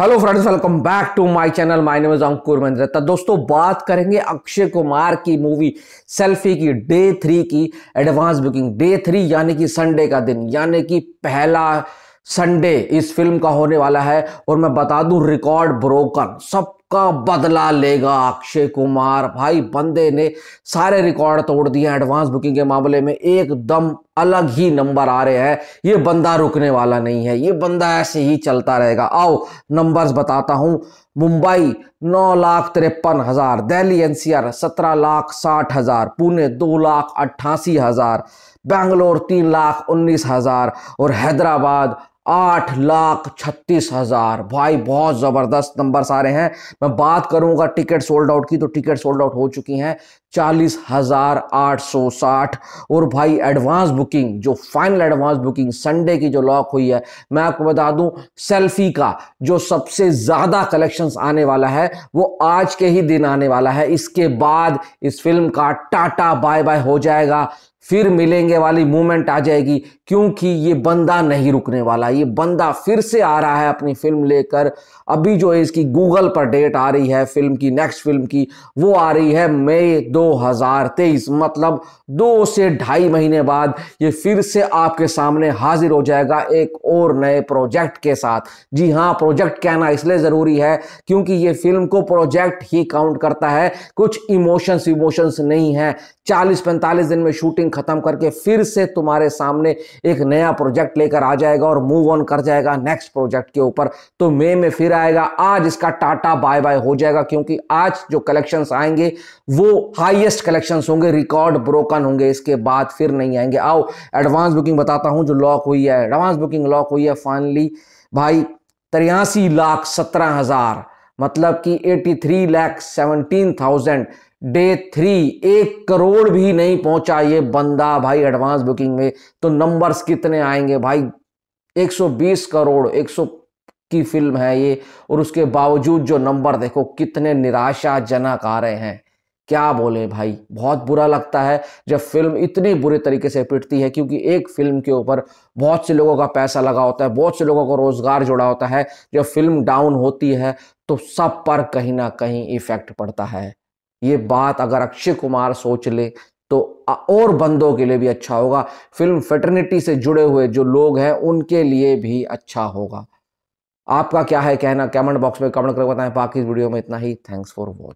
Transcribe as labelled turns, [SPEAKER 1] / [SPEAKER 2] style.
[SPEAKER 1] hello friends welcome back to my channel my name is Ankur Mahindra दोस्तों बात करेंगे अक्षय कुमार की मूवी सेल्फी की डे थ्री की एडवांस बुकिंग डे थ्री यानी कि संडे का दिन यानी कि पहला संडे इस फिल्म का होने वाला है और मैं बता दूं रिकॉर्ड ब्रोकन सब पक्का बदला लेगा अक्षय कुमार भाई बंदे ने सारे रिकॉर्ड तोड़ दिए एडवांस बुकिंग के मामले में एकदम अलग ही नंबर आ रहे हैं ये बंदा रुकने वाला नहीं है ये बंदा ऐसे ही चलता रहेगा आओ नंबर्स बताता हूँ मुंबई नौ लाख तिरपन हज़ार दिल्ली एनसीआर सत्रह लाख साठ हज़ार पुणे दो लाख अट्ठासी हज़ार बेंगलोर तीन लाख उन्नीस हज़ार और हैदराबाद आठ लाख छत्तीस हजार भाई बहुत ज़बरदस्त नंबर सारे हैं मैं बात करूंगा टिकट सोल्ड आउट की तो टिकट सोल्ड आउट हो चुकी हैं चालीस हजार आठ सौ साठ और भाई एडवांस बुकिंग जो फाइनल एडवांस बुकिंग संडे की जो लॉक हुई है मैं आपको बता दूं सेल्फी का जो सबसे ज़्यादा कलेक्शंस आने वाला है वो आज के ही दिन आने वाला है इसके बाद इस फिल्म का टाटा बाय बाय हो जाएगा फिर मिलेंगे वाली मूवमेंट आ जाएगी क्योंकि ये बंदा नहीं रुकने वाला ये बंदा फिर से आ रहा है अपनी फिल्म लेकर अभी जो है इसकी गूगल पर डेट आ रही है फिल्म की नेक्स्ट फिल्म की वो आ रही है मई 2023 मतलब दो से ढाई महीने बाद ये फिर से आपके सामने हाजिर हो जाएगा एक और नए प्रोजेक्ट के साथ जी हाँ प्रोजेक्ट कहना इसलिए ज़रूरी है क्योंकि ये फिल्म को प्रोजेक्ट ही काउंट करता है कुछ इमोशंस इमोशंस नहीं है 40-45 दिन में शूटिंग ख़त्म करके फिर से तुम्हारे सामने एक नया प्रोजेक्ट लेकर आ जाएगा और मूव ऑन कर जाएगा नेक्स्ट प्रोजेक्ट के ऊपर तो मे में फिर आएगा आज इसका टाटा बाय बाय हो जाएगा क्योंकि आज जो कलेक्शंस आएंगे वो हाईएस्ट कलेक्शंस होंगे रिकॉर्ड ब्रोकन होंगे इसके बाद फिर नहीं आएंगे आओ एडवांस बुकिंग बताता हूं जो लॉक हुई है एडवांस बुकिंग लॉक हुई है फाइनली भाई तिरयासी लाख सत्रह हजार मतलब कि eighty three lakh seventeen thousand day three एक करोड़ भी नहीं पहुंचा ये बंदा भाई एडवांस बुकिंग में तो नंबर्स कितने आएंगे भाई 120 करोड़ 100 की फिल्म है ये और उसके बावजूद जो नंबर देखो कितने निराशाजनक आ रहे हैं क्या बोले भाई बहुत बुरा लगता है जब फिल्म इतनी बुरे तरीके से पिटती है क्योंकि एक फिल्म के ऊपर बहुत से लोगों का पैसा लगा होता है बहुत से लोगों को रोज़गार जुड़ा होता है जब फिल्म डाउन होती है तो सब पर कहीं ना कहीं इफ़ेक्ट पड़ता है ये बात अगर अक्षय कुमार सोच ले तो और बंदों के लिए भी अच्छा होगा फिल्म फेटर्निटी से जुड़े हुए जो लोग हैं उनके लिए भी अच्छा होगा आपका क्या है कहना कमेंट बॉक्स में कमेंट करके बताएं बाकी वीडियो में इतना ही थैंक्स फॉर वॉचिंग